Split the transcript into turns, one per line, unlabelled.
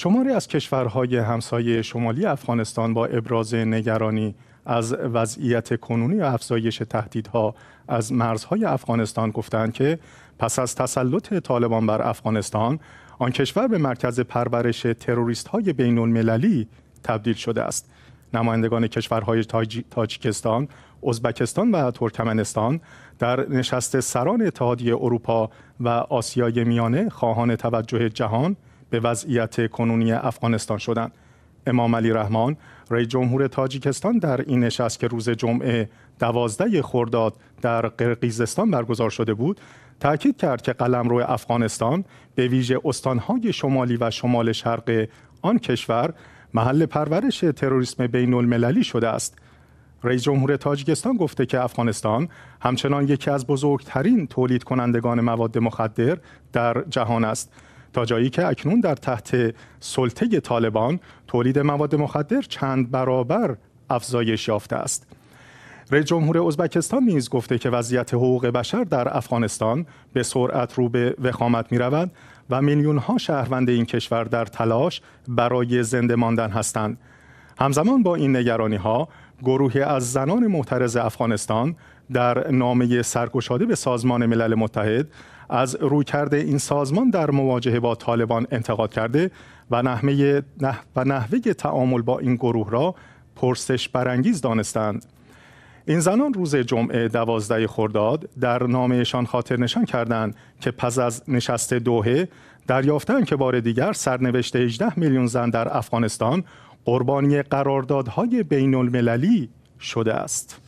شماری از کشورهای همسایه شمالی افغانستان با ابراز نگرانی از وضعیت کنونی و افزایش تهدیدها از مرزهای افغانستان گفتند که پس از تسلط طالبان بر افغانستان آن کشور به مرکز پرورش تروریست های بین المللی تبدیل شده است. نمایندگان کشورهای تاجیکستان، ازبکستان و ترکمنستان در نشست سران اتحادیه اروپا و آسیای میانه خواهان توجه جهان به وضعیت کنونی افغانستان شدند امام علی رحمان رئیس جمهور تاجیکستان در این نشست که روز جمعه دوازده خرداد در قرقیزستان برگزار شده بود تاکید کرد که قلمرو افغانستان به ویژه استانهای شمالی و شمال شرق آن کشور محل پرورش تروریسم بین المللی شده است رئیس جمهور تاجیکستان گفته که افغانستان همچنان یکی از بزرگترین تولید کنندگان مواد مخدر در جهان است تا جایی که اکنون در تحت سلطه طالبان تولید مواد مخدر چند برابر افزایش یافته است رئیس جمهور ازبکستان نیز گفته که وضعیت حقوق بشر در افغانستان به سرعت رو به وخامت می و میلیون ها شهروند این کشور در تلاش برای زنده ماندن هستند همزمان با این نگرانی ها گروهی از زنان محترز افغانستان در نامه سرگشاده به سازمان ملل متحد از رویکرد این سازمان در مواجهه با طالبان انتقاد کرده و نحوه, و نحوه تعامل با این گروه را پرسش برانگیز دانستند این زنان روز جمعه دوازده خرداد در نامهشان خاطر نشان کردند که پس از نشست دوهه دریافتن که بار دیگر سرنوشت 18 میلیون زن در افغانستان قربانی قراردادهای بین المللی شده است.